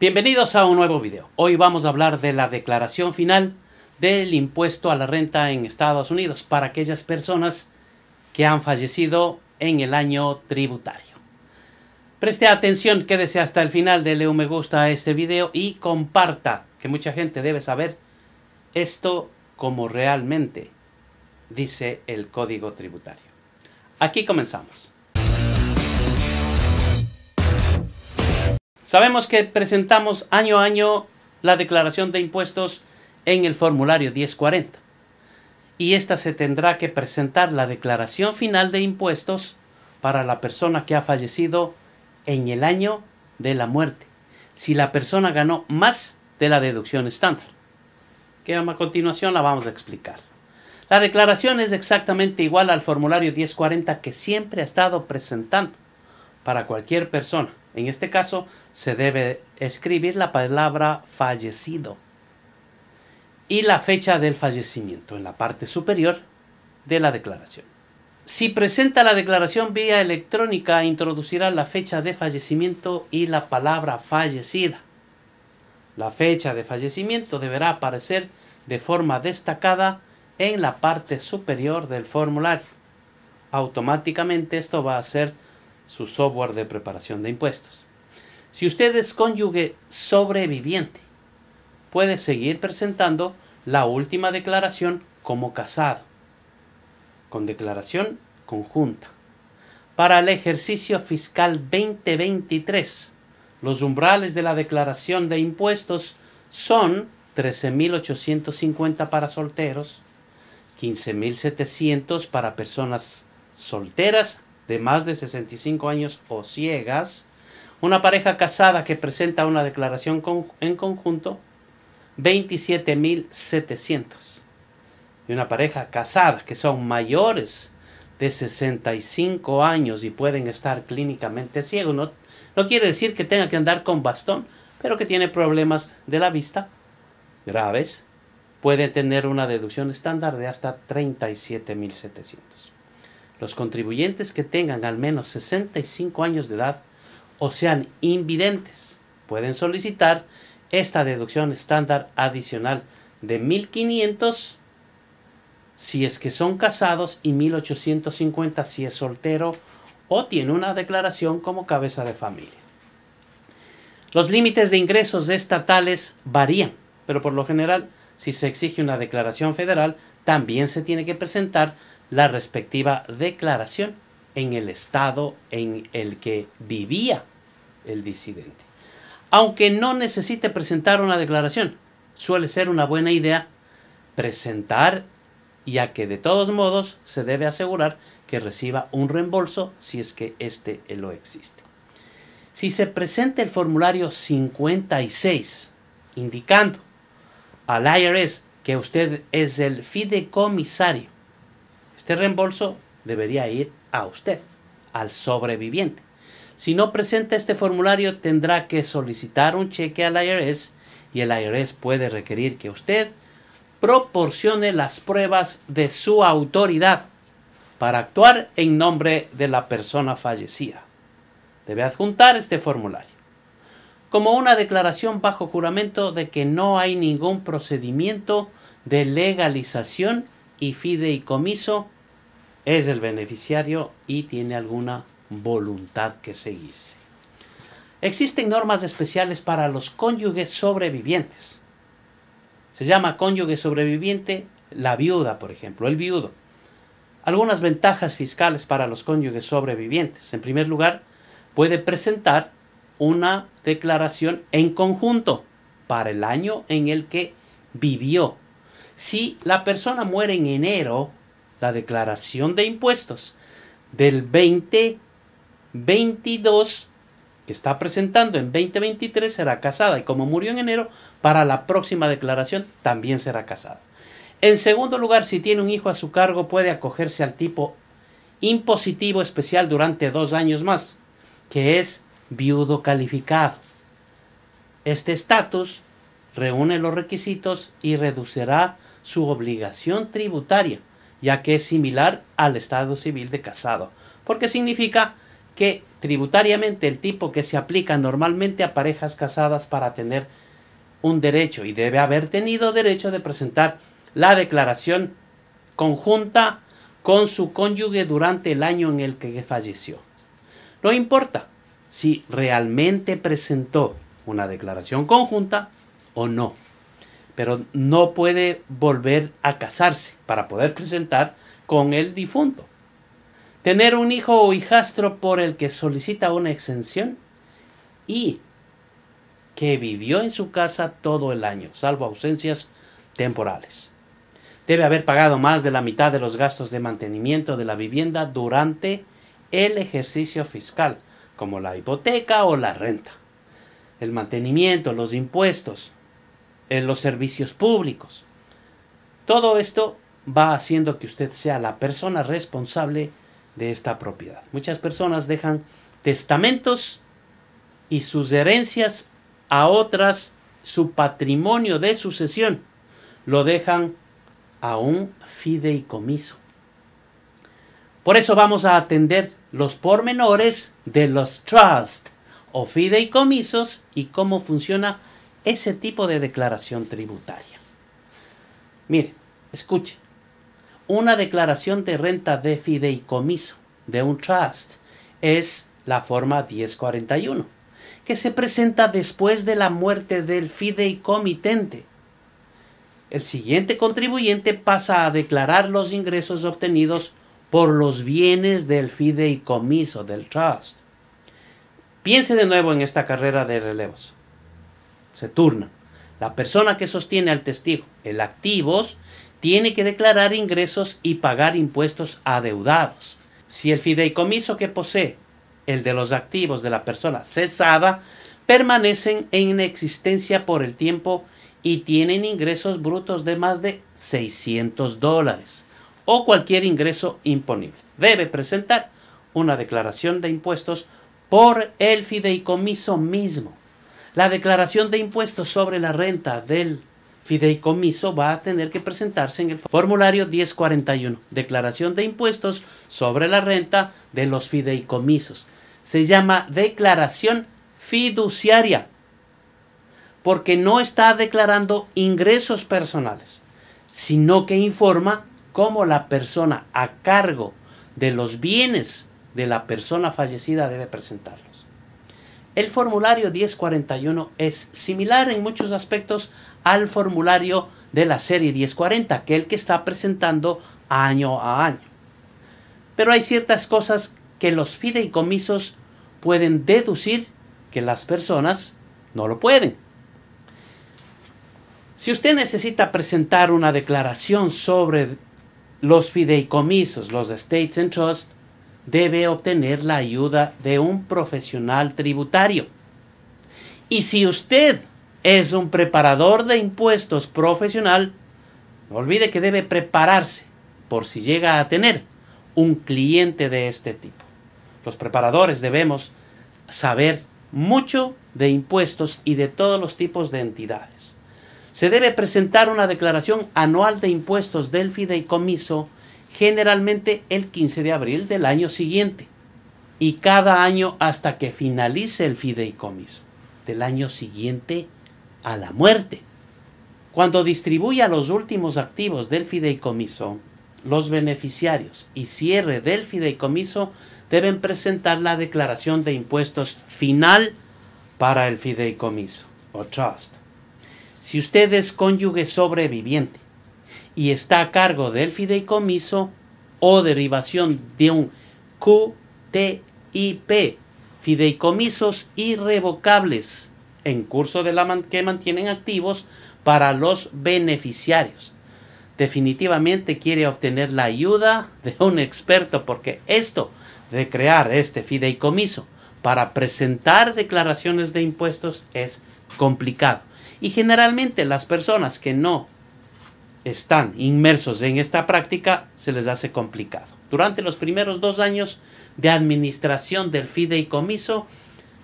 Bienvenidos a un nuevo video. Hoy vamos a hablar de la declaración final del impuesto a la renta en Estados Unidos para aquellas personas que han fallecido en el año tributario. Preste atención, quédese hasta el final, de un me gusta a este video y comparta, que mucha gente debe saber esto como realmente dice el código tributario. Aquí comenzamos. Sabemos que presentamos año a año la declaración de impuestos en el formulario 1040 y esta se tendrá que presentar la declaración final de impuestos para la persona que ha fallecido en el año de la muerte, si la persona ganó más de la deducción estándar, que a continuación la vamos a explicar. La declaración es exactamente igual al formulario 1040 que siempre ha estado presentando para cualquier persona. En este caso, se debe escribir la palabra fallecido y la fecha del fallecimiento en la parte superior de la declaración. Si presenta la declaración vía electrónica, introducirá la fecha de fallecimiento y la palabra fallecida. La fecha de fallecimiento deberá aparecer de forma destacada en la parte superior del formulario. Automáticamente esto va a ser su software de preparación de impuestos. Si usted es cónyuge sobreviviente, puede seguir presentando la última declaración como casado, con declaración conjunta. Para el ejercicio fiscal 2023, los umbrales de la declaración de impuestos son 13.850 para solteros, 15.700 para personas solteras de más de 65 años o ciegas, una pareja casada que presenta una declaración en conjunto, 27.700. Y una pareja casada que son mayores de 65 años y pueden estar clínicamente ciegos. No, no quiere decir que tenga que andar con bastón, pero que tiene problemas de la vista graves, puede tener una deducción estándar de hasta 37.700 los contribuyentes que tengan al menos 65 años de edad o sean invidentes pueden solicitar esta deducción estándar adicional de 1.500 si es que son casados y 1.850 si es soltero o tiene una declaración como cabeza de familia. Los límites de ingresos estatales varían, pero por lo general, si se exige una declaración federal, también se tiene que presentar la respectiva declaración en el estado en el que vivía el disidente. Aunque no necesite presentar una declaración, suele ser una buena idea presentar, ya que de todos modos se debe asegurar que reciba un reembolso si es que éste lo existe. Si se presenta el formulario 56 indicando al IRS que usted es el fideicomisario este reembolso debería ir a usted, al sobreviviente. Si no presenta este formulario, tendrá que solicitar un cheque al IRS y el IRS puede requerir que usted proporcione las pruebas de su autoridad para actuar en nombre de la persona fallecida. Debe adjuntar este formulario como una declaración bajo juramento de que no hay ningún procedimiento de legalización y fideicomiso es el beneficiario y tiene alguna voluntad que seguirse. Existen normas especiales para los cónyuges sobrevivientes. Se llama cónyuge sobreviviente la viuda, por ejemplo, el viudo. Algunas ventajas fiscales para los cónyuges sobrevivientes. En primer lugar, puede presentar una declaración en conjunto para el año en el que vivió si la persona muere en enero, la declaración de impuestos del 2022 que está presentando en 2023 será casada y como murió en enero, para la próxima declaración también será casada. En segundo lugar, si tiene un hijo a su cargo, puede acogerse al tipo impositivo especial durante dos años más, que es viudo calificado. Este estatus reúne los requisitos y reducirá su obligación tributaria, ya que es similar al estado civil de casado, porque significa que tributariamente el tipo que se aplica normalmente a parejas casadas para tener un derecho y debe haber tenido derecho de presentar la declaración conjunta con su cónyuge durante el año en el que falleció. No importa si realmente presentó una declaración conjunta o no pero no puede volver a casarse para poder presentar con el difunto. Tener un hijo o hijastro por el que solicita una exención y que vivió en su casa todo el año, salvo ausencias temporales. Debe haber pagado más de la mitad de los gastos de mantenimiento de la vivienda durante el ejercicio fiscal, como la hipoteca o la renta. El mantenimiento, los impuestos, en los servicios públicos. Todo esto va haciendo que usted sea la persona responsable de esta propiedad. Muchas personas dejan testamentos y sus herencias a otras, su patrimonio de sucesión, lo dejan a un fideicomiso. Por eso vamos a atender los pormenores de los trusts o fideicomisos y cómo funciona ese tipo de declaración tributaria. Mire, escuche, una declaración de renta de fideicomiso de un trust es la forma 1041, que se presenta después de la muerte del fideicomitente. El siguiente contribuyente pasa a declarar los ingresos obtenidos por los bienes del fideicomiso del trust. Piense de nuevo en esta carrera de relevos se turna. La persona que sostiene al testigo, el activos, tiene que declarar ingresos y pagar impuestos adeudados. Si el fideicomiso que posee, el de los activos de la persona cesada, permanecen en existencia por el tiempo y tienen ingresos brutos de más de 600 dólares o cualquier ingreso imponible. Debe presentar una declaración de impuestos por el fideicomiso mismo. La declaración de impuestos sobre la renta del fideicomiso va a tener que presentarse en el formulario 1041, declaración de impuestos sobre la renta de los fideicomisos. Se llama declaración fiduciaria porque no está declarando ingresos personales, sino que informa cómo la persona a cargo de los bienes de la persona fallecida debe presentarlo. El formulario 1041 es similar en muchos aspectos al formulario de la serie 1040, que el que está presentando año a año. Pero hay ciertas cosas que los fideicomisos pueden deducir que las personas no lo pueden. Si usted necesita presentar una declaración sobre los fideicomisos, los estates and Trust, debe obtener la ayuda de un profesional tributario. Y si usted es un preparador de impuestos profesional, no olvide que debe prepararse por si llega a tener un cliente de este tipo. Los preparadores debemos saber mucho de impuestos y de todos los tipos de entidades. Se debe presentar una declaración anual de impuestos del fideicomiso generalmente el 15 de abril del año siguiente y cada año hasta que finalice el fideicomiso del año siguiente a la muerte. Cuando distribuya los últimos activos del fideicomiso, los beneficiarios y cierre del fideicomiso deben presentar la declaración de impuestos final para el fideicomiso o trust. Si usted es cónyuge sobreviviente y está a cargo del fideicomiso o derivación de un QTIP, fideicomisos irrevocables en curso de la que mantienen activos para los beneficiarios. Definitivamente quiere obtener la ayuda de un experto porque esto de crear este fideicomiso para presentar declaraciones de impuestos es complicado. Y generalmente las personas que no están inmersos en esta práctica, se les hace complicado. Durante los primeros dos años de administración del fideicomiso,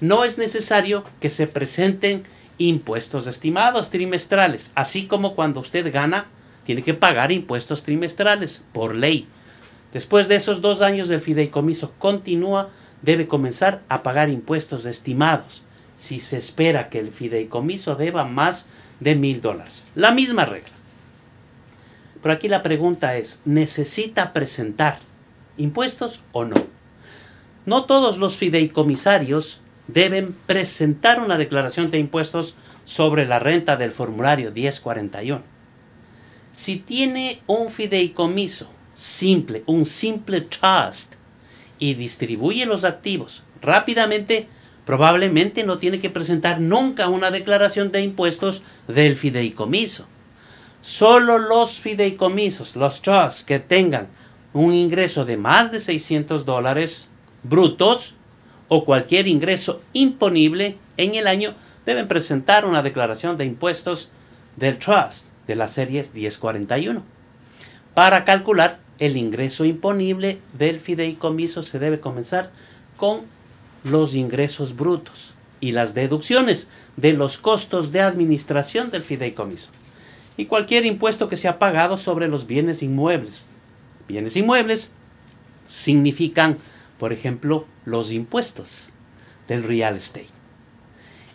no es necesario que se presenten impuestos estimados trimestrales, así como cuando usted gana, tiene que pagar impuestos trimestrales por ley. Después de esos dos años del fideicomiso continúa, debe comenzar a pagar impuestos estimados, si se espera que el fideicomiso deba más de mil dólares. La misma regla. Pero aquí la pregunta es, ¿necesita presentar impuestos o no? No todos los fideicomisarios deben presentar una declaración de impuestos sobre la renta del formulario 1041. Si tiene un fideicomiso simple, un simple trust, y distribuye los activos rápidamente, probablemente no tiene que presentar nunca una declaración de impuestos del fideicomiso. Solo los fideicomisos, los trusts que tengan un ingreso de más de 600 dólares brutos o cualquier ingreso imponible en el año deben presentar una declaración de impuestos del trust de la serie 1041. Para calcular el ingreso imponible del fideicomiso se debe comenzar con los ingresos brutos y las deducciones de los costos de administración del fideicomiso y cualquier impuesto que sea pagado sobre los bienes inmuebles. Bienes inmuebles significan, por ejemplo, los impuestos del real estate.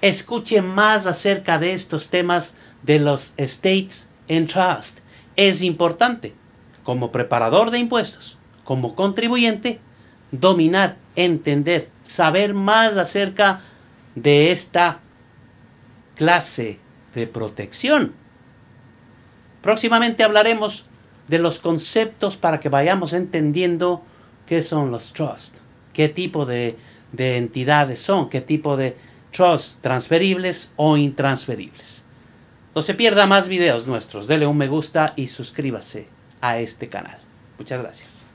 Escuche más acerca de estos temas de los estates en trust. Es importante, como preparador de impuestos, como contribuyente, dominar, entender, saber más acerca de esta clase de protección Próximamente hablaremos de los conceptos para que vayamos entendiendo qué son los trusts, qué tipo de, entidades son, qué tipo de trusts transferibles o intransferibles. No se pierda más videos nuestros, dele un me gusta y suscríbase a este canal. Muchas gracias.